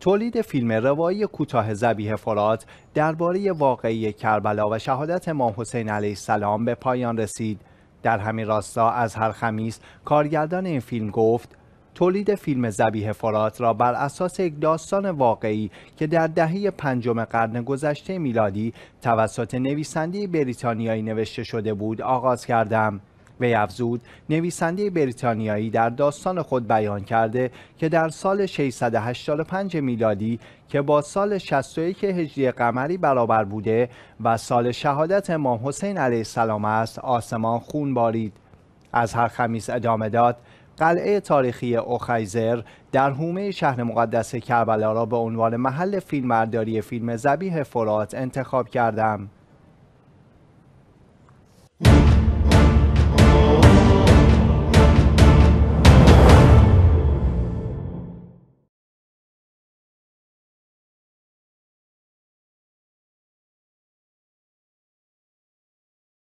تولید فیلم روایی کوتاه زبیه فرات درباره واقعی کربلا و شهادت امام حسین علیه السلام به پایان رسید در همین راستا از هر خمیس کارگردان این فیلم گفت تولید فیلم زبیه فرات را بر اساس یک داستان واقعی که در دهه پنجم قرن گذشته میلادی توسط نویسنده بریتانیایی نوشته شده بود آغاز کردم وی افزود نویسنده بریتانیایی در داستان خود بیان کرده که در سال 685 میلادی که با سال 61 هجری قمری برابر بوده و سال شهادت امام حسین علیه السلام است آسمان خون بارید از هر خمیس ادامه داد قلعه تاریخی اوخیزر در حومه شهر مقدس کربلا را به عنوان محل فیلمبرداری فیلم زبیه فرات انتخاب کردم.